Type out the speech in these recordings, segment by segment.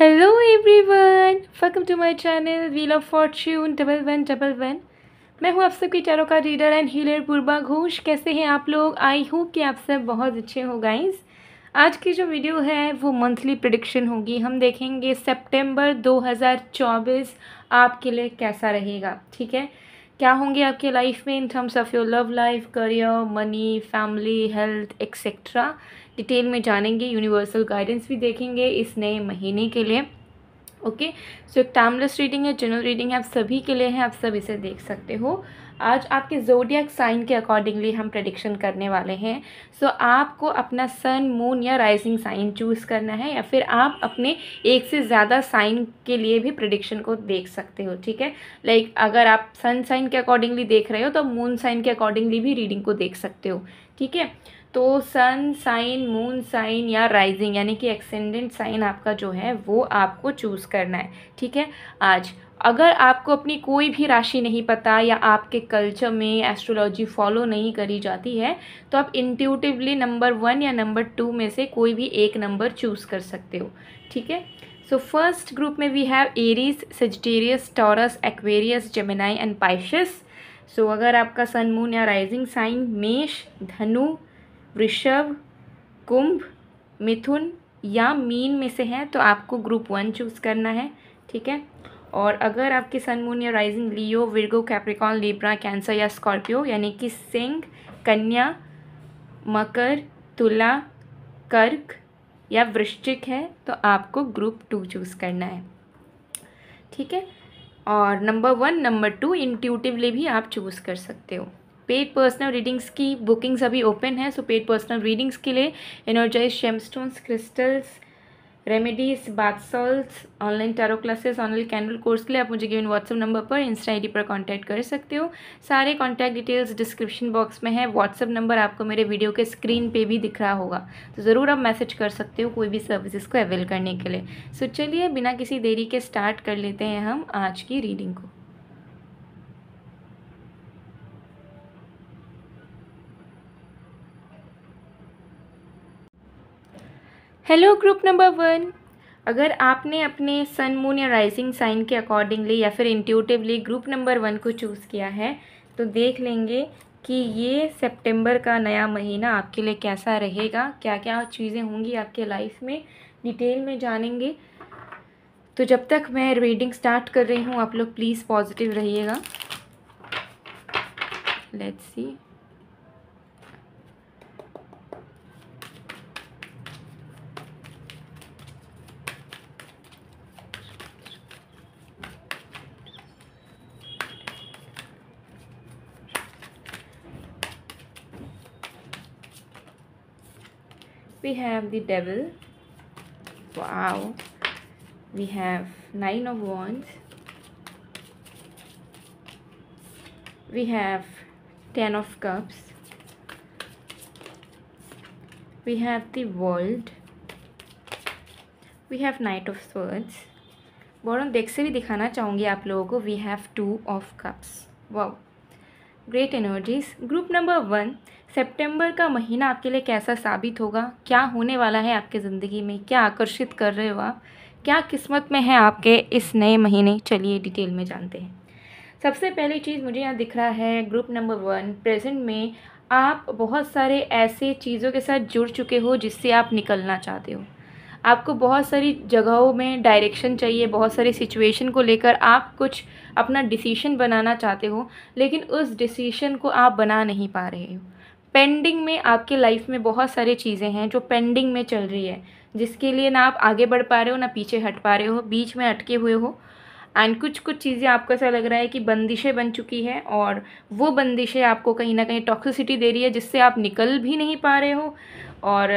Hello everyone welcome to my channel wheel of fortune double one double one मैं हूँ आप सबके tarot का reader and healer Purva Ghosh कैसे हैं आप लोग आई होप कि आप सब बहुत अच्छे हो गाइस आज की जो वीडियो है वो मंथली प्रडिक्शन होगी हम देखेंगे सितंबर 2024 आपके लिए कैसा रहेगा ठीक है क्या होंगे आपके लाइफ में in terms of your love life career money family health etcetera detail में जानेंगे यूनिवर्सल गाइडेंस भी देखेंगे इस नए महीने के लिए ओके सो एक टाइमलेस रीडिंग है जनरल रीडिंग है आप सभी के लिए है आप सब इसे देख सकते हो आज आपके जोडियक साइन के अकॉर्डिंगली हम प्रडिक्शन करने वाले हैं सो so, आपको अपना सन मून या राइजिंग साइन चूज़ करना है या फिर आप अपने एक से ज़्यादा साइन के लिए भी प्रडिक्शन को देख सकते हो ठीक है लाइक like, अगर आप सन साइन के अकॉर्डिंगली देख रहे हो तो मून साइन के अकॉर्डिंगली भी रीडिंग को देख सकते हो ठीक है तो सन साइन मून साइन या राइजिंग यानी कि एक्सेंडेंट साइन आपका जो है वो आपको चूज़ करना है ठीक है आज अगर आपको अपनी कोई भी राशि नहीं पता या आपके कल्चर में एस्ट्रोलॉजी फॉलो नहीं करी जाती है तो आप इंट्यूटिवली नंबर वन या नंबर टू में से कोई भी एक नंबर चूज़ कर सकते हो ठीक है सो फर्स्ट ग्रुप में we have Aries Sagittarius Taurus Aquarius Gemini and Pisces so अगर आपका सन मून या राइजिंग साइन मेष धनु वृषभ कुंभ मिथुन या मीन में से हैं तो आपको ग्रुप वन चूज़ करना है ठीक है और अगर आपके सनमून या rising Leo Virgo Capricorn Libra Cancer या स्कॉर्पियो यानी कि सिंह कन्या मकर तुला कर्क या वृश्चिक है तो आपको ग्रुप टू चूज़ करना है ठीक है और number one number two intuitively भी आप चूज़ कर सकते हो पेड पर्सनल रीडिंग्स की बुकिंग्स अभी ओपन है सो पेड पर्सनल रीडिंग्स के लिए energised gemstones crystals remedies bath salts online tarot classes online candle course के लिए आप मुझे गिवन व्हाट्सअप नंबर पर इंस्टा आई पर कांटेक्ट कर सकते हो सारे कांटेक्ट डिटेल्स डिस्क्रिप्शन बॉक्स में है व्हाट्सअप नंबर आपको मेरे वीडियो के स्क्रीन पे भी दिख रहा होगा तो ज़रूर आप मैसेज कर सकते हो कोई भी सर्विसेज को अवेल करने के लिए सो so, चलिए बिना किसी देरी के स्टार्ट कर लेते हैं हम आज की रीडिंग को हेलो ग्रुप नंबर वन अगर आपने अपने सन मून या राइजिंग साइन के अकॉर्डिंगली या फिर इंट्यूटिवली ग्रुप नंबर वन को चूज़ किया है तो देख लेंगे कि ये सितंबर का नया महीना आपके लिए कैसा रहेगा क्या क्या चीज़ें होंगी आपके लाइफ में डिटेल में जानेंगे तो जब तक मैं रीडिंग स्टार्ट कर रही हूँ आप लोग प्लीज़ पॉजिटिव रहिएगा let's see we have the devil wow we have nine of wands we have ten of cups we have the world we have knight of swords bottom deck से भी दिखाना चाहूँगी आप लोगों को we have two of cups wow great energies group number one सितंबर का महीना आपके लिए कैसा साबित होगा क्या होने वाला है आपके ज़िंदगी में क्या आकर्षित कर रहे हो आप क्या किस्मत में है आपके इस नए महीने चलिए डिटेल में जानते हैं सबसे पहली चीज़ मुझे यहाँ दिख रहा है ग्रुप नंबर वन प्रेजेंट में आप बहुत सारे ऐसे चीज़ों के साथ जुड़ चुके हो जिससे आप निकलना चाहते हो आपको बहुत सारी जगहों में डायरेक्शन चाहिए बहुत सारी सिचुएशन को लेकर आप कुछ अपना डिसीशन बनाना चाहते हो लेकिन उस डिसीशन को आप बना नहीं पा रहे हो पेंडिंग में आपके लाइफ में बहुत सारी चीज़ें हैं जो पेंडिंग में चल रही है जिसके लिए ना आप आगे बढ़ पा रहे हो ना पीछे हट पा रहे हो बीच में अटके हुए हो एंड कुछ कुछ चीज़ें आपको ऐसा लग रहा है कि बंदिशें बन चुकी है और वो बंदिशें आपको कहीं ना कहीं टॉक्सिसिटी दे रही है जिससे आप निकल भी नहीं पा रहे हो और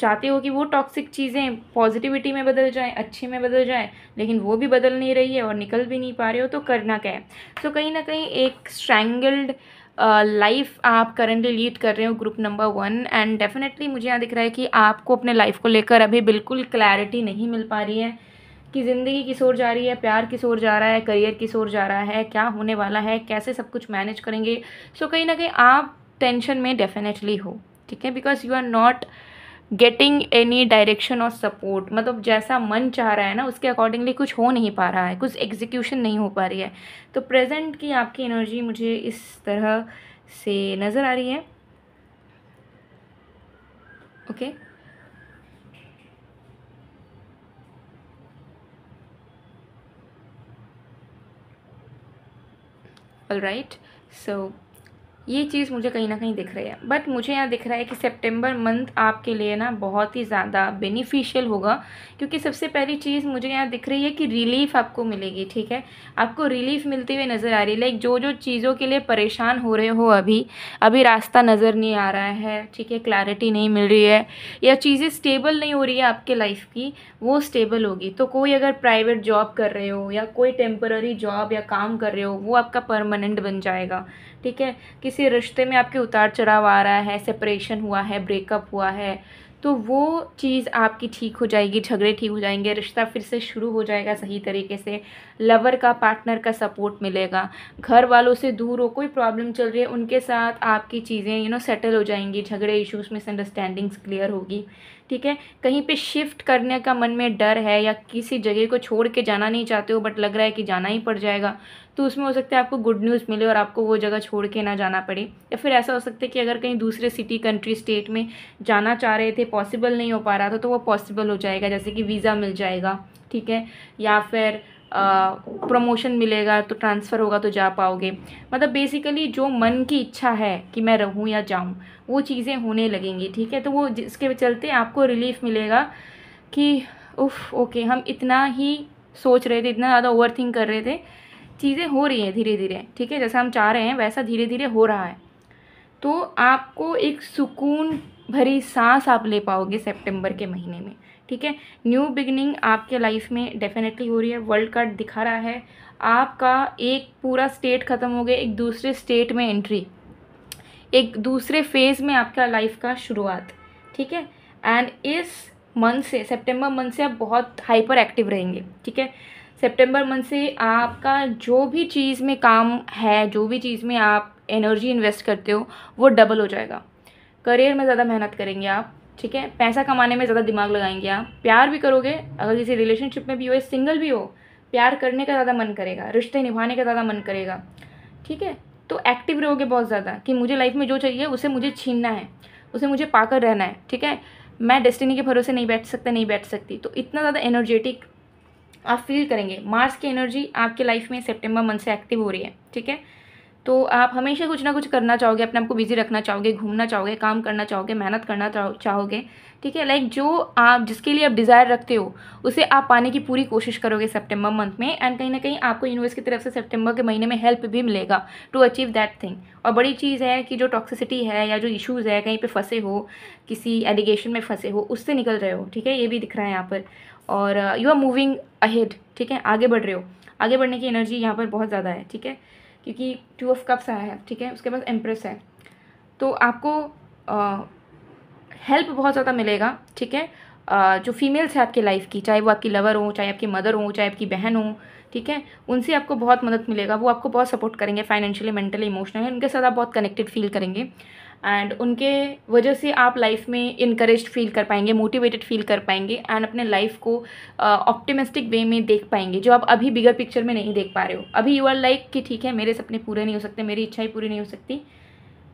चाहते हो कि वो टॉक्सिक चीज़ें पॉजिटिविटी में बदल जाएं अच्छे में बदल जाएं लेकिन वो भी बदल नहीं रही है और निकल भी नहीं पा रहे हो तो करना क्या है सो so, कहीं ना कहीं एक स्ट्रैंगल्ड लाइफ आप करंटली लीड कर रहे हो group number one and definitely मुझे यहाँ दिख रहा है कि आपको अपने लाइफ को लेकर अभी बिल्कुल क्लैरिटी नहीं मिल पा रही है कि ज़िंदगी किस ओर जा रही है प्यार किस ओर जा रहा है करियर किस ओर जा रहा है क्या होने वाला है कैसे सब कुछ मैनेज करेंगे सो so, कहीं ना कहीं आप टेंशन में डेफिनेटली हो ठीक है because you are not getting any direction और सपोर्ट मतलब जैसा मन चाह रहा है ना उसके अकॉर्डिंगली कुछ हो नहीं पा रहा है कुछ एग्जीक्यूशन नहीं हो पा रही है तो प्रेजेंट की आपकी एनर्जी मुझे इस तरह से नज़र आ रही है okay okay? all right so ये चीज़ मुझे कहीं ना कहीं दिख रही है बट मुझे यहाँ दिख रहा है कि सितंबर मंथ आपके लिए ना बहुत ही ज़्यादा बेनिफिशियल होगा क्योंकि सबसे पहली चीज़ मुझे यहाँ दिख रही है कि रिलीफ आपको मिलेगी ठीक है आपको रिलीफ मिलती हुई नज़र आ रही है लाइक जो जो चीज़ों के लिए परेशान हो रहे हो अभी अभी रास्ता नज़र नहीं आ रहा है ठीक है क्लैरिटी नहीं मिल रही है या चीज़ें स्टेबल नहीं हो रही है आपके लाइफ की वो स्टेबल होगी तो कोई अगर प्राइवेट जॉब कर रहे हो या कोई टेम्पररी जॉब या काम कर रहे हो वो आपका परमानेंट बन जाएगा ठीक है किसी रिश्ते में आपके उतार चढ़ाव आ रहा है सेपरेशन हुआ है ब्रेकअप हुआ है तो वो चीज़ आपकी ठीक हो जाएगी झगड़े ठीक हो जाएंगे रिश्ता फिर से शुरू हो जाएगा सही तरीके से लवर का पार्टनर का सपोर्ट मिलेगा घर वालों से दूर हो कोई प्रॉब्लम चल रही है उनके साथ आपकी चीज़ें यू नो सेटल हो जाएंगी झगड़े इश्यूज मिसअंडरस्टैंडिंग्स क्लियर होगी ठीक है कहीं पे शिफ्ट करने का मन में डर है या किसी जगह को छोड़ के जाना नहीं चाहते हो बट लग रहा है कि जाना ही पड़ जाएगा तो उसमें हो सकता है आपको गुड न्यूज़ मिले और आपको वो जगह छोड़ के ना जाना पड़े या फिर ऐसा हो सकता है कि अगर कहीं दूसरे सिटी कंट्री स्टेट में जाना चाह रहे थे पॉसिबल नहीं हो पा रहा था तो वो पॉसिबल हो जाएगा जैसे कि वीज़ा मिल जाएगा ठीक है या फिर प्रमोशन मिलेगा तो ट्रांसफ़र होगा तो जा पाओगे मतलब बेसिकली जो मन की इच्छा है कि मैं रहूं या जाऊं वो चीज़ें होने लगेंगी ठीक है तो वो जिसके चलते आपको रिलीफ मिलेगा कि उफ ओके हम इतना ही सोच रहे थे इतना ज़्यादा ओवर थिंक कर रहे थे चीज़ें हो रही हैं धीरे धीरे ठीक है जैसा हम चाह रहे हैं वैसा धीरे धीरे हो रहा है तो आपको एक सुकून भरी सांस आप ले पाओगे सितंबर के महीने में ठीक है न्यू बिगनिंग आपके लाइफ में डेफिनेटली हो रही है वर्ल्ड कार्ड दिखा रहा है आपका एक पूरा स्टेट ख़त्म हो गया एक दूसरे स्टेट में एंट्री एक दूसरे फेज़ में आपका लाइफ का शुरुआत ठीक है एंड इस मंथ से सेप्टेम्बर मंथ से आप बहुत हाइपर एक्टिव रहेंगे ठीक है सेप्टेम्बर मंथ से आपका जो भी चीज़ में काम है जो भी चीज़ में आप एनर्जी इन्वेस्ट करते हो वो डबल हो जाएगा करियर में ज़्यादा मेहनत करेंगे आप ठीक है पैसा कमाने में ज़्यादा दिमाग लगाएंगे आप प्यार भी करोगे अगर किसी रिलेशनशिप में भी हो या सिंगल भी हो प्यार करने का ज़्यादा मन करेगा रिश्ते निभाने का ज़्यादा मन करेगा ठीक है तो एक्टिव रहोगे बहुत ज़्यादा कि मुझे लाइफ में जो चाहिए उसे मुझे छीनना है उसे मुझे पाकर रहना है ठीक है मैं डेस्टिनी के भरोसे नहीं बैठ सकता नहीं बैठ सकती तो इतना ज़्यादा एनर्जेटिक आप फील करेंगे मार्स की एनर्जी आपके लाइफ में सेप्टेम्बर मंथ से एक्टिव हो रही है ठीक है तो आप हमेशा कुछ ना कुछ करना चाहोगे अपने आप को बिज़ी रखना चाहोगे घूमना चाहोगे काम करना चाहोगे मेहनत करना चाहोगे ठीक है लाइक जो आप जिसके लिए आप डिज़ायर रखते हो उसे आप पाने की पूरी कोशिश करोगे सितंबर मंथ में एंड कहीं ना कहीं आपको यूनिवर्स की तरफ से सितंबर के महीने में हेल्प भी मिलेगा टू अचीव दैट थिंग और बड़ी चीज़ है कि जो टॉक्सिसिटी है या जो इशूज़ है कहीं पर फंसे हो किसी एलिगेशन में फंसे हो उससे निकल रहे हो ठीक है ये भी दिख रहा है यहाँ पर और यू आर मूविंग अहेड ठीक है आगे बढ़ रहे हो आगे बढ़ने की एनर्जी यहाँ पर बहुत ज़्यादा है ठीक है क्योंकि टू ऑफ कप्स आया है ठीक है उसके पास एम्प्रेस है तो आपको हेल्प बहुत ज़्यादा मिलेगा ठीक है जो फीमेल्स हैं आपके लाइफ की चाहे वो आपकी लवर हो चाहे आपकी मदर हो चाहे आपकी बहन हो ठीक है उनसे आपको बहुत मदद मिलेगा वो आपको बहुत सपोर्ट करेंगे फाइनेंशियली मेंटली इमोशनली उनके साथ आप बहुत कनेक्टेड फील करेंगे एंड उनके वजह से आप लाइफ में इनक्रेज फील कर पाएंगे मोटिवेटेड फील कर पाएंगे एंड अपने लाइफ को ऑप्टिमिस्टिक uh, वे में देख पाएंगे जो आप अभी बिगर पिक्चर में नहीं देख पा रहे हो अभी यू आर लाइक कि ठीक है मेरे सपने पूरे नहीं हो सकते मेरी इच्छाएँ पूरी नहीं हो सकती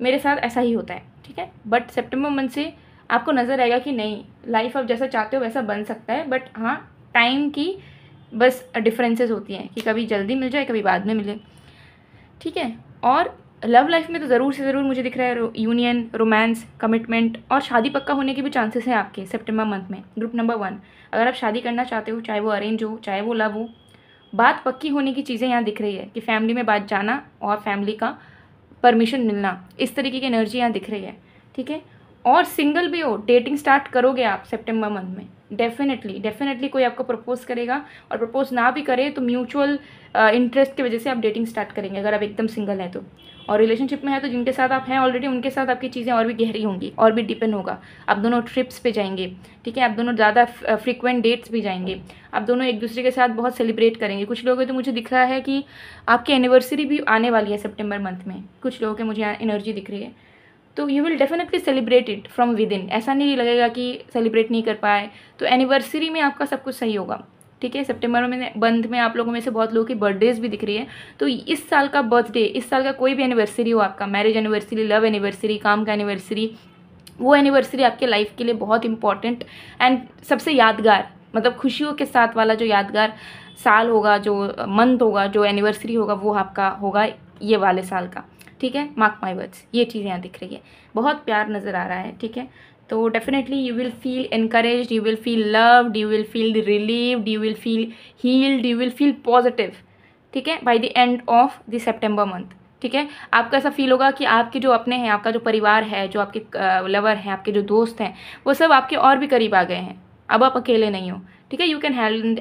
मेरे साथ ऐसा ही होता है ठीक है बट सेप्टेम्बर मंथ से आपको नज़र आएगा कि नहीं लाइफ आप जैसा चाहते हो वैसा बन सकता है बट हाँ टाइम की बस डिफरेंसेस होती हैं कि कभी जल्दी मिल जाए कभी बाद में मिले ठीक है और लव लाइफ में तो ज़रूर से ज़रूर मुझे दिख रहा है यूनियन रोमांस कमिटमेंट और शादी पक्का होने के भी चांसेस हैं आपके सेप्टेम्बर मंथ में ग्रुप नंबर वन अगर आप शादी करना चाहते हो चाहे वो अरेंज हो चाहे वो लव हो बात पक्की होने की चीज़ें यहाँ दिख रही है कि फैमिली में बात जाना और फैमिली का परमिशन मिलना इस तरीके की एनर्जी यहाँ दिख रही है ठीक है और सिंगल भी हो डेटिंग स्टार्ट करोगे आप सेप्टेम्बर मंथ में डेफिनेटली डेफिनेटली कोई आपको प्रपोज करेगा और प्रपोज ना भी करे तो म्यूचुअल इंटरेस्ट की वजह से आप डेटिंग स्टार्ट करेंगे अगर आप एकदम सिंगल हैं तो और रिलेशनशिप में है तो जिनके साथ आप हैं ऑलरेडी उनके साथ आपकी चीज़ें और भी गहरी होंगी और भी डिपेंड होगा आप दोनों ट्रिप्स पे जाएंगे ठीक है आप दोनों ज़्यादा फ्रीक्वेंट डेट्स भी जाएंगे आप दोनों एक दूसरे के साथ बहुत सेलिब्रेट करेंगे कुछ लोगों तो मुझे दिख रहा है कि आपकी एनिवर्सरी भी आने वाली है सेप्टेम्बर मंथ में कुछ लोगों के मुझे एनर्जी दिख रही है तो you will definitely celebrate it from within ऐसा नहीं लगेगा कि सेलिब्रेट नहीं कर पाए तो एनिवर्सरी में आपका सब कुछ सही होगा ठीक है सितंबर में बंद में आप लोगों में से बहुत लोगों की बर्थडेज भी दिख रही है तो इस साल का बर्थडे इस साल का कोई भी एनिवर्सरी हो आपका मैरिज एनिवर्सरी लव एनिवर्सरी काम का एनिवर्सरी वो एनिवर्सरी आपके लाइफ के लिए बहुत इंपॉर्टेंट एंड सबसे यादगार मतलब खुशियों के साथ वाला जो यादगार साल होगा जो मंथ होगा जो एनिवर्सरी होगा वो आपका होगा ये वाले साल का ठीक है मार्क माई वर्ड्स ये चीज़ यहाँ दिख रही है बहुत प्यार नज़र आ रहा है ठीक है तो definitely you will feel encourage you will feel loved you will feel relieved you will feel healed you will feel positive ठीक है by the end of the September month ठीक है आपका ऐसा फील होगा कि आपके जो अपने हैं आपका जो परिवार है जो आपके लवर हैं आपके जो दोस्त हैं वो सब आपके और भी करीब आ गए हैं अब आप अकेले नहीं हो ठीक है you can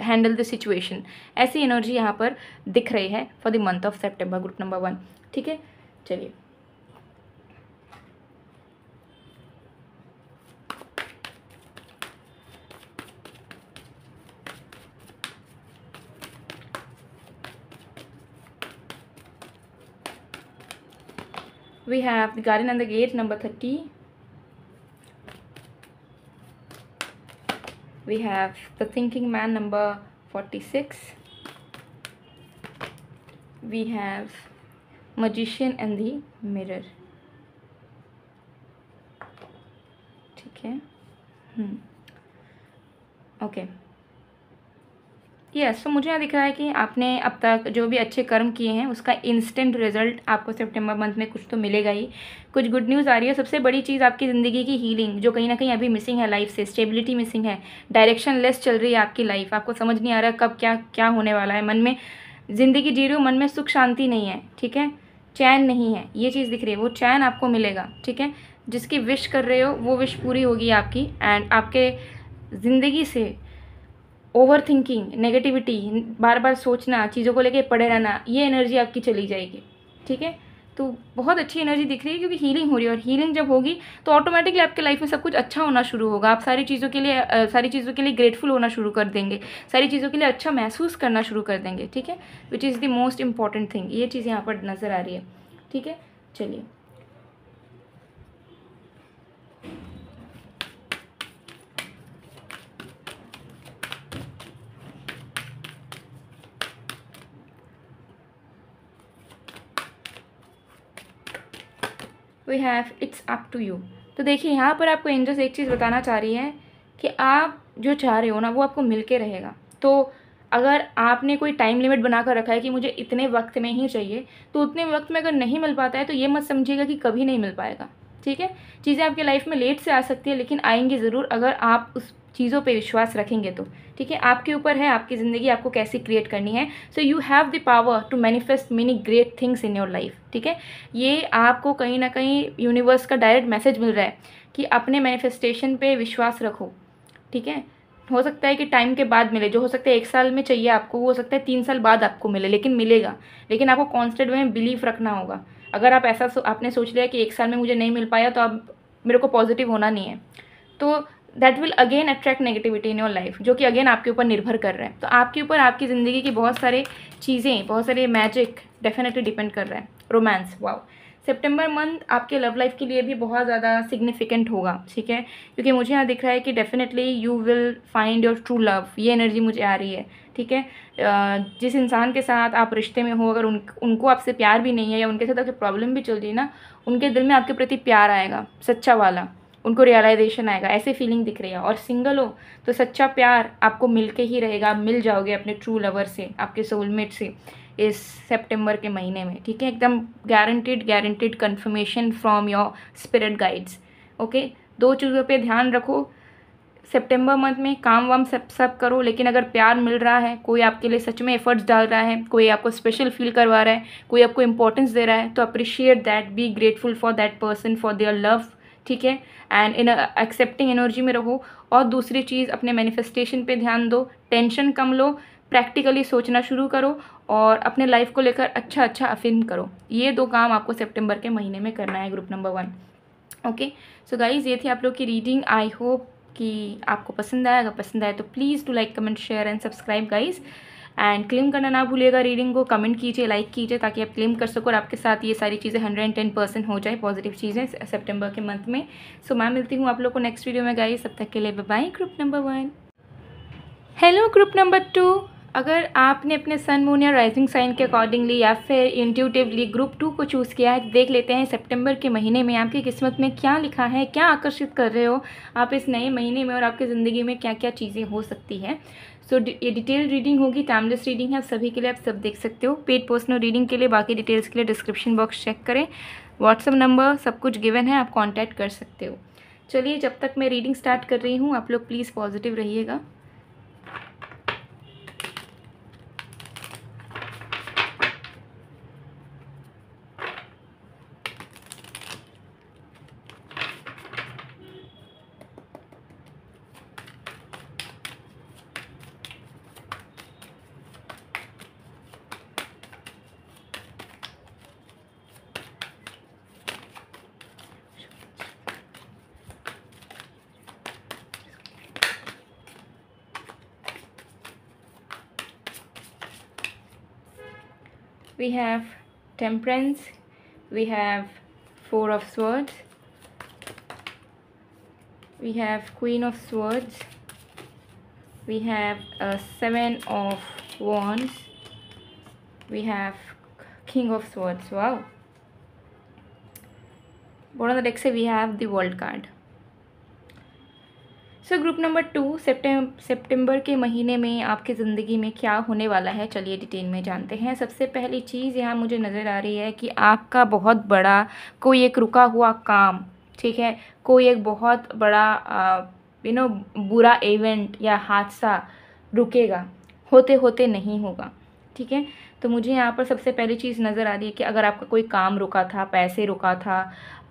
handle the situation ऐसी एनर्जी यहाँ पर दिख रही है for the month of September group number one ठीक है चलिए we have the garden and the gate number 30 we have the thinking man number 46 we have magician and the mirror ठीक है ओके हम्म। यस तो मुझे यहाँ दिख रहा है कि आपने अब तक जो भी अच्छे कर्म किए हैं उसका इंस्टेंट रिजल्ट आपको सितंबर मंथ में कुछ तो मिलेगा ही कुछ गुड न्यूज़ आ रही है सबसे बड़ी चीज़ आपकी ज़िंदगी की हीलिंग जो कहीं ना कहीं अभी मिसिंग है लाइफ से स्टेबिलिटी मिसिंग है डायरेक्शन लेस चल रही है आपकी लाइफ आपको समझ नहीं आ रहा कब क्या क्या होने वाला है मन में ज़िंदगी जी रही हो मन में सुख शांति नहीं है ठीक है चैन नहीं है ये चीज़ दिख रही है वो चैन आपको मिलेगा ठीक है जिसकी विश कर रहे हो वो विश पूरी होगी आपकी एंड आपके ज़िंदगी से ओवर थिंकिंग नेगेटिविटी बार बार सोचना चीज़ों को लेके पड़े रहना ये एनर्जी आपकी चली जाएगी ठीक है तो बहुत अच्छी एनर्जी दिख रही है क्योंकि हीलिंग हो रही है और हीलिंग जब होगी तो ऑटोमेटिकली आपके लाइफ में सब कुछ अच्छा होना शुरू होगा आप सारी चीज़ों के लिए सारी चीज़ों के लिए ग्रेटफुल होना शुरू कर देंगे सारी चीज़ों के लिए अच्छा महसूस करना शुरू कर देंगे ठीक है which is the most important thing ये चीज़ यहाँ पर नज़र आ रही है ठीक है चलिए we have it's up to you तो देखिए यहाँ पर आपको एंजल्स एक चीज़ बताना चाह रही है कि आप जो चाह रहे हो ना वो आपको मिल के रहेगा तो अगर आपने कोई टाइम लिमिट बना कर रखा है कि मुझे इतने वक्त में ही चाहिए तो उतने वक्त में अगर नहीं मिल पाता है तो ये मत समझिएगा कि कभी नहीं मिल पाएगा ठीक है चीज़ें आपकी लाइफ में लेट से आ सकती है लेकिन आएंगी ज़रूर अगर आप उस चीज़ों पे विश्वास रखेंगे तो ठीक है आपके ऊपर है आपकी ज़िंदगी आपको कैसे क्रिएट करनी है so you have the power to manifest many great things in your life ठीक है ये आपको कहीं ना कहीं यूनिवर्स का डायरेक्ट मैसेज मिल रहा है कि अपने मैनिफेस्टेशन पे विश्वास रखो ठीक है हो सकता है कि टाइम के बाद मिले जो हो सकता है एक साल में चाहिए आपको वो हो सकता है तीन साल बाद आपको मिले लेकिन मिलेगा लेकिन आपको कॉन्स्टेंट में बिलीव रखना होगा अगर आप ऐसा आपने सोच लिया कि एक साल में मुझे नहीं मिल पाया तो आप मेरे को पॉजिटिव होना नहीं है तो that will again attract negativity in your life जो कि अगेन आपके ऊपर निर्भर कर रहा है तो आपके ऊपर आपकी ज़िंदगी की बहुत सारे चीज़ें बहुत सारे मैजिक डेफिनेटली डिपेंड कर रहा है रोमांस वाओ सेप्टेम्बर मंथ आपके लव लाइफ के लिए भी बहुत ज़्यादा सिग्निफिकेंट होगा ठीक है क्योंकि मुझे यहाँ दिख रहा है कि definitely you will find your true love ये एनर्जी मुझे आ रही है ठीक है जिस इंसान के साथ आप रिश्ते में हो अगर उन उनको आपसे प्यार भी नहीं है या उनके साथ आपकी प्रॉब्लम भी चल रही है ना उनके दिल में आपके प्रति प्यार आएगा सच्चा वाला उनको रियलाइजेशन आएगा ऐसे फीलिंग दिख रही है और सिंगल हो तो सच्चा प्यार आपको मिल के ही रहेगा आप मिल जाओगे अपने ट्रू लवर से आपके सोलमेट से इस सेप्टेम्बर के महीने में ठीक है एकदम guaranteed guaranteed confirmation from your spirit guides okay दो चीज़ों पर ध्यान रखो सेप्टेम्बर मंथ में काम वाम सब सब करो लेकिन अगर प्यार मिल रहा है कोई आपके लिए सच में एफर्ट्स डाल रहा है कोई आपको स्पेशल फील करवा रहा है कोई आपको इंपॉर्टेंस दे रहा है तो appreciate that be grateful for that person for their love ठीक है एंड इन एक्सेप्टिंग एनर्जी में रहो और दूसरी चीज़ अपने मैनिफेस्टेशन पे ध्यान दो टेंशन कम लो प्रैक्टिकली सोचना शुरू करो और अपने लाइफ को लेकर अच्छा अच्छा अफिन करो ये दो काम आपको सेप्टेम्बर के महीने में करना है group number one okay so guys ये थी आप लोग की रीडिंग आई होप कि आपको पसंद आया अगर पसंद आया तो please to like comment share and subscribe guys and claim करना ना भूलिएगा रीडिंग को कमेंट कीजिए लाइक कीजिए ताकि आप क्लेम कर सको और आपके साथ ये सारी चीज़ें हंड्रेड एंड टेन परसेंट हो जाए पॉजिटिव चीज़ें सेप्टेम्बर के मंथ में सो so, मैं मिलती हूँ आप लोग को नेक्स्ट वीडियो में गाइए सब तक के लिए bye group number one hello group number two अगर आपने अपने सन मून या राइजिंग साइन के अकॉर्डिंगली या फिर इंट्यूटिवली ग्रुप टू को चूज़ किया है देख लेते हैं सितंबर के महीने में आपकी किस्मत में क्या लिखा है क्या आकर्षित कर रहे हो आप इस नए महीने में और आपकी ज़िंदगी में क्या क्या चीज़ें हो सकती है सो तो ये डिटेल रीडिंग होगी टाइमलेस रीडिंग है आप सभी के लिए आप सब देख सकते हो पेड पर्सनल रीडिंग के लिए बाकी डिटेल्स के लिए डिस्क्रिप्शन बॉक्स चेक करें व्हाट्सअप नंबर सब कुछ गिवन है आप कॉन्टैक्ट कर सकते हो चलिए जब तक मैं रीडिंग स्टार्ट कर रही हूँ आप लोग प्लीज़ पॉजिटिव रहिएगा we have temperance we have four of swords we have queen of swords we have a uh, seven of wands we have king of swords wow bottom on the deck we have the world card group number two सितंबर के महीने में आपकी ज़िंदगी में क्या होने वाला है चलिए डिटेल में जानते हैं सबसे पहली चीज़ यहाँ मुझे नज़र आ रही है कि आपका बहुत बड़ा कोई एक रुका हुआ काम ठीक है कोई एक बहुत बड़ा यू नो बुरा इवेंट या हादसा रुकेगा होते होते नहीं होगा ठीक है तो मुझे यहाँ पर सबसे पहली चीज़ नज़र आ रही है कि अगर आपका कोई काम रुका था पैसे रुका था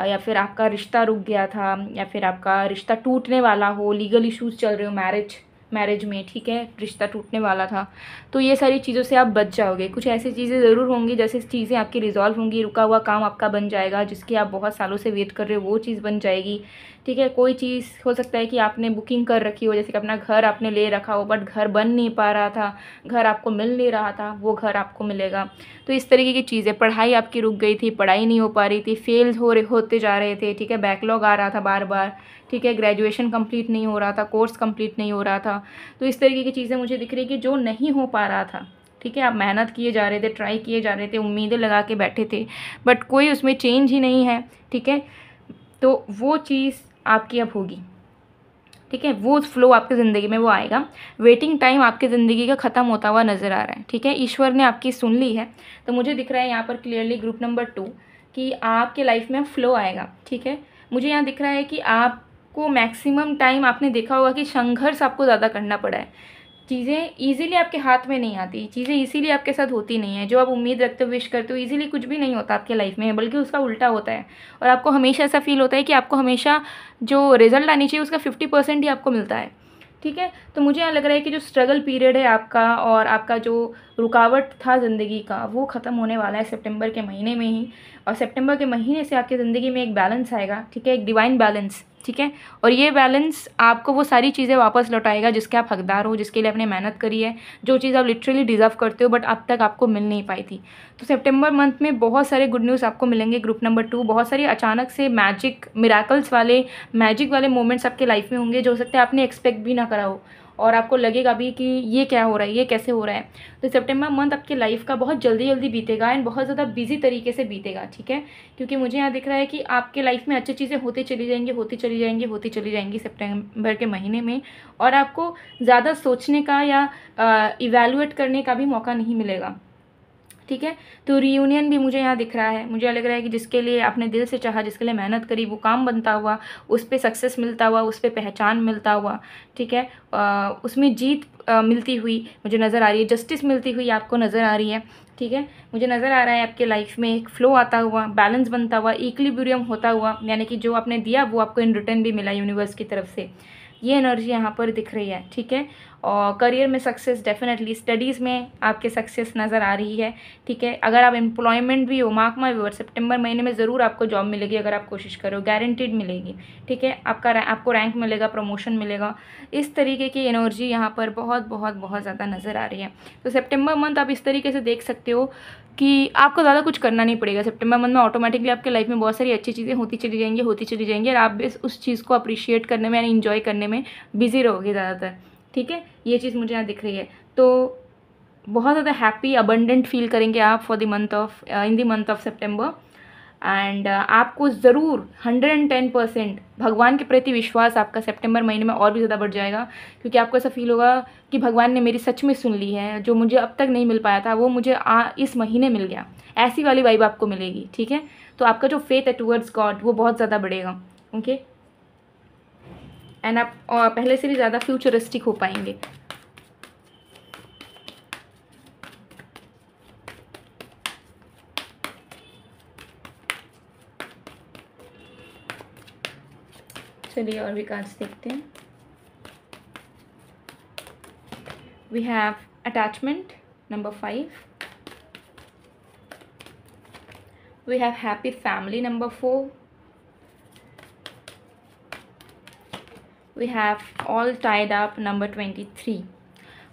या फिर आपका रिश्ता रुक गया था या फिर आपका रिश्ता टूटने वाला हो लीगल इश्यूज़ चल रहे हो मैरिज मैरिज में ठीक है रिश्ता टूटने वाला था तो ये सारी चीज़ों से आप बच जाओगे कुछ ऐसी चीज़ें ज़रूर होंगी जैसे चीज़ें आपकी रिजॉल्व होंगी रुका हुआ काम आपका बन जाएगा जिसकी आप बहुत सालों से वेट कर रहे हो वो चीज़ बन जाएगी ठीक है कोई चीज़ हो सकता है कि आपने बुकिंग कर रखी हो जैसे कि अपना घर आपने ले रखा हो बट घर बन नहीं पा रहा था घर आपको मिल नहीं रहा था वो घर आपको मिलेगा तो इस तरीके की चीज़ें पढ़ाई आपकी रुक गई थी पढ़ाई नहीं हो पा रही थी फेल हो रहे होते जा रहे थे ठीक है बैकलॉग आ रहा था बार बार ठीक है ग्रेजुएशन कम्प्लीट नहीं हो रहा था कोर्स कम्प्लीट नहीं हो रहा था तो इस तरीके की चीज़ें मुझे दिख रही कि जो नहीं हो पा रहा था ठीक है आप मेहनत किए जा रहे थे ट्राई किए जा रहे थे उम्मीदें लगा के बैठे थे बट कोई उसमें चेंज ही नहीं है ठीक है तो वो चीज़ आपकी अब होगी ठीक है वो फ्लो आपकी ज़िंदगी में वो आएगा वेटिंग टाइम आपकी ज़िंदगी का ख़त्म होता हुआ नज़र आ रहा है ठीक है ईश्वर ने आपकी सुन ली है तो मुझे दिख रहा है यहाँ पर क्लियरली ग्रुप नंबर टू कि आपके लाइफ में फ़्लो आएगा ठीक है मुझे यहाँ दिख रहा है कि आपको मैक्सिमम टाइम आपने देखा होगा कि संघर्ष आपको ज़्यादा करना पड़ा है चीज़ें इजीली आपके हाथ में नहीं आती चीज़ें इसीलिए आपके साथ होती नहीं है जो आप उम्मीद रखते हो विश करते हो इजीली कुछ भी नहीं होता आपके लाइफ में बल्कि उसका उल्टा होता है और आपको हमेशा ऐसा फील होता है कि आपको हमेशा जो रिजल्ट आनी चाहिए उसका फिफ्टी परसेंट ही आपको मिलता है ठीक है तो मुझे यहाँ लग रहा है कि जो स्ट्रगल पीरियड है आपका और आपका जो रुकावट था ज़िंदगी का वो ख़त्म होने वाला है सितंबर के महीने में ही और सितंबर के महीने से आपकी ज़िंदगी में एक बैलेंस आएगा ठीक है एक डिवाइन बैलेंस ठीक है और ये बैलेंस आपको वो सारी चीज़ें वापस लौटाएगा जिसके आप हकदार हो जिसके लिए आपने मेहनत करी है जो चीज़ आप लिटरली डिज़र्व करते हो बट अब तक आपको मिल नहीं पाई थी तो सितंबर मंथ में बहुत सारे गुड न्यूज़ आपको मिलेंगे ग्रुप नंबर टू बहुत सारे अचानक से मैजिक मिराकल्स वाले मैजिक वाले मोमेंट्स आपके लाइफ में होंगे जो हो सकते हैं आपने एक्सपेक्ट भी ना करा हो और आपको लगेगा भी कि ये क्या हो रहा है ये कैसे हो रहा है तो सितंबर मंथ आपके लाइफ का बहुत जल्दी जल्दी बीतेगा एंड बहुत ज़्यादा बिजी तरीके से बीतेगा ठीक है क्योंकि मुझे यहाँ दिख रहा है कि आपके लाइफ में अच्छी चीज़ें होती चली जाएंगी होती चली जाएंगी होती चली जाएंगी सेप्टेम्बर के महीने में और आपको ज़्यादा सोचने का या इवेलुएट करने का भी मौका नहीं मिलेगा ठीक है तो रीयूनियन भी मुझे यहाँ दिख रहा है मुझे लग रहा है कि जिसके लिए आपने दिल से चाहा जिसके लिए मेहनत करी वो काम बनता हुआ उस पर सक्सेस मिलता हुआ उस पर पहचान मिलता हुआ ठीक है उसमें जीत मिलती हुई मुझे नज़र आ रही है जस्टिस मिलती हुई आपको नज़र आ रही है ठीक है मुझे नज़र आ रहा है आपके लाइफ में एक फ़्लो आता हुआ बैलेंस बनता हुआ इक्लिब्रियम होता हुआ यानी कि जो आपने दिया वो आपको इन रिटर्न भी मिला यूनिवर्स की तरफ से ये एनर्जी यहाँ पर दिख रही है ठीक है और करियर में सक्सेस डेफिनेटली स्टडीज़ में आपके सक्सेस नज़र आ रही है ठीक है अगर आप एम्प्लॉयमेंट भी हो मार्क माई व्यूअर सेप्टेम्बर महीने में ज़रूर आपको जॉब मिलेगी अगर आप कोशिश करो गारंटीड मिलेगी ठीक है आपका आपको रैंक मिलेगा प्रमोशन मिलेगा इस तरीके की एनर्जी यहाँ पर बहुत बहुत बहुत ज़्यादा नज़र आ रही है तो सेप्टेम्बर मंथ आप इस तरीके से देख सकते हो कि आपको ज़्यादा कुछ करना नहीं पड़ेगा सितंबर मंथ में ऑटोमेटिकली आपके लाइफ में बहुत सारी अच्छी चीज़ें होती चली जाएंगी होती चली जाएंगी और आप इस उस चीज़ को अप्रिशिएट करने में एंड इन्जॉय करने में बिजी रहोगे ज़्यादातर ठीक है ये चीज़ मुझे यहाँ दिख रही है तो बहुत ज़्यादा हैप्पी अबंडेंट फील करेंगे आप for the month of in the month of September and आपको ज़रूर हंड्रेड एंड टेन परसेंट भगवान के प्रति विश्वास आपका सेप्टेम्बर महीने में और भी ज़्यादा बढ़ जाएगा क्योंकि आपको ऐसा फील होगा कि भगवान ने मेरी सच में सुन ली है जो मुझे अब तक नहीं मिल पाया था वो मुझे आ, इस महीने मिल गया ऐसी वाली वाइब आपको मिलेगी ठीक है तो आपका जो फेथ है टूवर्ड्स गॉड वो बहुत ज़्यादा बढ़ेगा ओके okay? एंड आप पहले से भी ज़्यादा फ्यूचरिस्टिक हो पाएंगे चलिए और भी कार्ड्स देखते हैं we have attachment number five we have happy family number four we have all tied up number twenty three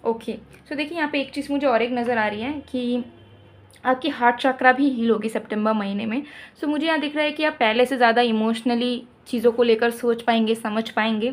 okay so देखिए यहाँ ek एक चीज़ मुझे और एक नज़र आ रही है कि आपकी हार्ट चक्रा भी हील होगी सितंबर महीने में सो so, मुझे यहाँ दिख रहा है कि आप पहले से ज़्यादा इमोशनली चीज़ों को लेकर सोच पाएंगे समझ पाएंगे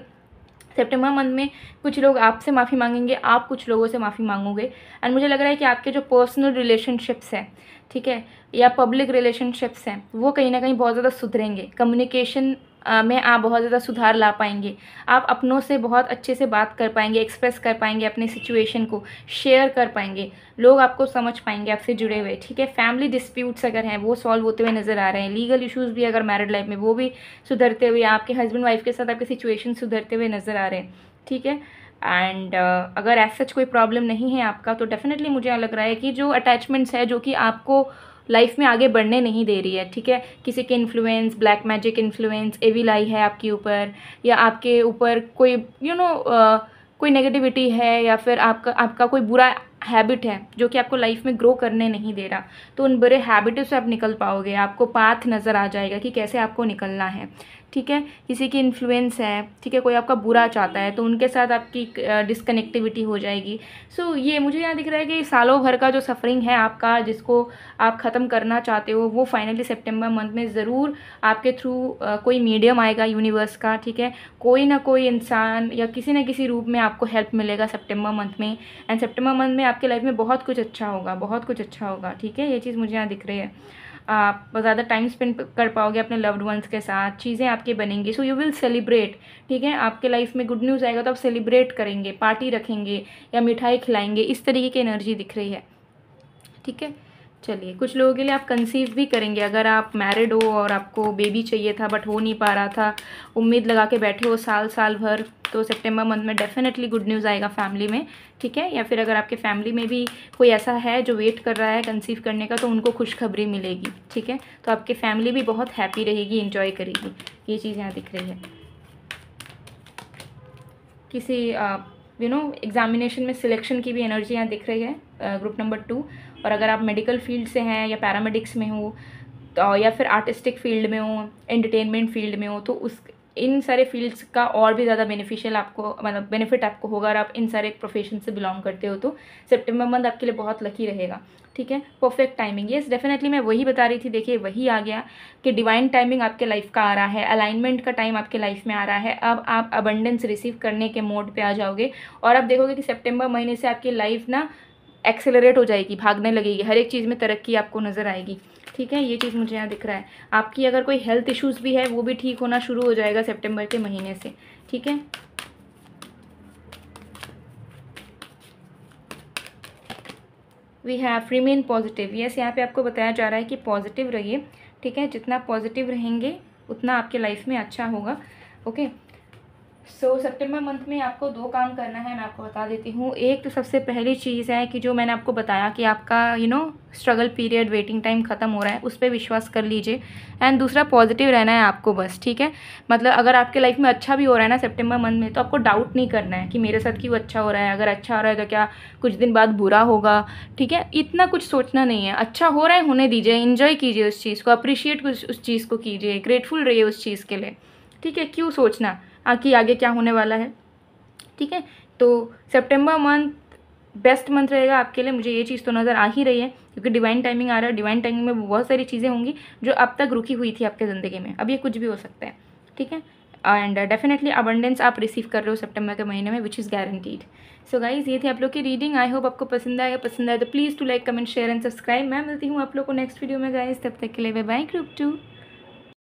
सितंबर मंथ में कुछ लोग आपसे माफ़ी मांगेंगे आप कुछ लोगों से माफ़ी मांगोगे एंड मुझे लग रहा है कि आपके जो पर्सनल रिलेशनशिप्स हैं ठीक है या पब्लिक रिलेशनशिप्स हैं वो कहीं ना कहीं बहुत ज़्यादा सुधरेंगे कम्युनिकेशन में आप बहुत ज़्यादा सुधार ला पाएंगे आप अपनों से बहुत अच्छे से बात कर पाएंगे एक्सप्रेस कर पाएंगे अपनी सिचुएशन को शेयर कर पाएंगे लोग आपको समझ पाएंगे आपसे जुड़े हुए ठीक है फैमिली डिस्प्यूट्स अगर हैं वो सॉल्व होते हुए नज़र आ रहे हैं लीगल इशूज़ भी अगर मैरिड लाइफ में वो भी सुधरते हुए आपके हस्बैंड वाइफ के साथ आपके सिचुएशन सुधरते हुए नज़र आ रहे हैं ठीक है एंड uh, अगर ऐसा कोई प्रॉब्लम नहीं है आपका तो डेफिनेटली मुझे लग रहा है कि जो अटैचमेंट्स है जो कि आपको लाइफ में आगे बढ़ने नहीं दे रही है ठीक है किसी के influence black magic influence evil eye है आपके ऊपर या आपके ऊपर कोई you you know know, uh, कोई नेगेटिविटी है या फिर आपका आपका कोई बुरा हैबिट है जो कि आपको लाइफ में ग्रो करने नहीं दे रहा तो उन बुरे हैबिट से आप निकल पाओगे आपको पाथ नज़र आ जाएगा कि कैसे आपको निकलना है ठीक है किसी की इन्फ्लुएंस है ठीक है कोई आपका बुरा चाहता है तो उनके साथ आपकी डिसकनेक्टिविटी हो जाएगी सो so, ये मुझे यहाँ दिख रहा है कि सालों भर का जो सफरिंग है आपका जिसको आप ख़त्म करना चाहते हो वो फाइनली सेप्टेम्बर मंथ में ज़रूर आपके थ्रू कोई मीडियम आएगा यूनिवर्स का ठीक है कोई ना कोई इंसान या किसी ना किसी रूप में आपको हेल्प मिलेगा सेप्टेम्बर मंथ में एंड सेप्टेम्बर मंथ में आपके लाइफ में बहुत कुछ अच्छा होगा बहुत कुछ अच्छा होगा ठीक है ये चीज़ मुझे यहाँ दिख रही है आप ज़्यादा टाइम स्पेंड कर पाओगे अपने लव्ड वंस के साथ चीज़ें आपकी बनेंगी सो यू विल सेलिब्रेट ठीक है आपके लाइफ में गुड न्यूज़ आएगा तो आप सेलिब्रेट करेंगे पार्टी रखेंगे या मिठाई खिलाएंगे इस तरीके की एनर्जी दिख रही है ठीक है चलिए कुछ लोगों के लिए आप कंसीव भी करेंगे अगर आप मैरिड हो और आपको बेबी चाहिए था बट हो नहीं पा रहा था उम्मीद लगा के बैठे हो साल साल भर तो सितंबर मंथ में डेफिनेटली गुड न्यूज़ आएगा फैमिली में ठीक है या फिर अगर आपके फैमिली में भी कोई ऐसा है जो वेट कर रहा है कंसीव करने का तो उनको खुशखबरी मिलेगी ठीक है तो आपकी फैमिली भी बहुत हैप्पी रहेगी इंजॉय करेगी ये चीज़ यहाँ दिख रही है किसी यू नो एग्जामिनेशन में सिलेक्शन की भी एनर्जी यहाँ दिख रही है ग्रुप नंबर टू और अगर आप मेडिकल फील्ड से हैं या पैरामेडिक्स में हो तो या फिर आर्टिस्टिक फील्ड में हो एंटरटेनमेंट फील्ड में हो तो उस इन सारे फील्ड्स का और भी ज़्यादा बेनिफिशियल आपको मतलब बेनिफिट आपको होगा अगर आप इन सारे प्रोफेशन से बिलोंग करते हो तो सितंबर मंथ आपके लिए बहुत लकी रहेगा ठीक है परफेक्ट टाइमिंग येस डेफिनेटली मैं वही बता रही थी देखिए वही आ गया कि डिवाइन टाइमिंग आपके लाइफ का आ रहा है अलाइनमेंट का टाइम आपके लाइफ में आ रहा है अब आप अबंडेंस रिसीव करने के मोड पे आ जाओगे और आप देखोगे कि सितंबर महीने से आपकी लाइफ ना एक्सेलरेट हो जाएगी भागने लगेगी हर एक चीज़ में तरक्की आपको नज़र आएगी ठीक है ये चीज़ मुझे यहाँ दिख रहा है आपकी अगर कोई हेल्थ इश्यूज़ भी है वो भी ठीक होना शुरू हो जाएगा सेप्टेम्बर के महीने से ठीक है we have remain positive yes यहाँ पे आपको बताया जा रहा है कि पॉजिटिव रहिए ठीक है जितना पॉजिटिव रहेंगे उतना आपके लाइफ में अच्छा होगा ओके okay? सो so, सितंबर मंथ में आपको दो काम करना है मैं आपको बता देती हूँ एक तो सबसे पहली चीज़ है कि जो मैंने आपको बताया कि आपका you know struggle period waiting time ख़त्म हो रहा है उस पर विश्वास कर लीजिए एंड दूसरा पॉजिटिव रहना है आपको बस ठीक है मतलब अगर आपके लाइफ में अच्छा भी हो रहा है ना सेप्टेम्बर मंथ में तो आपको डाउट नहीं करना है कि मेरे साथ क्यों अच्छा हो रहा है अगर अच्छा हो रहा है तो क्या कुछ दिन बाद बुरा होगा ठीक है इतना कुछ सोचना नहीं है अच्छा हो रहा है होने दीजिए इन्जॉय कीजिए उस चीज़ को अप्रिशिएट उस चीज़ को कीजिए ग्रेटफुल रहिए उस चीज़ के लिए ठीक है क्यों सोचना कि आगे क्या होने वाला है ठीक है तो सेप्टेम्बर मंथ बेस्ट मंथ रहेगा आपके लिए मुझे ये चीज़ तो नज़र आ ही रही है क्योंकि डिवाइन टाइमिंग आ रहा है डिवाइन टाइमिंग में बहुत सारी चीज़ें होंगी जो अब तक रुकी हुई थी आपके ज़िंदगी में अब ये कुछ भी हो सकता है ठीक है एंड डेफिनेटली अबंडेंस आप रिसीव कर रहे हो सितंबर के महीने में which is guaranteed so guys ये थी आप लोग की रीडिंग आई होप आपको पसंद आया पसंद आया तो please to like comment share and subscribe मैं मिलती हूँ आप लोग को नेक्स्ट वीडियो में गाइज तब तक के लिए बाय बाय ग्रुप टू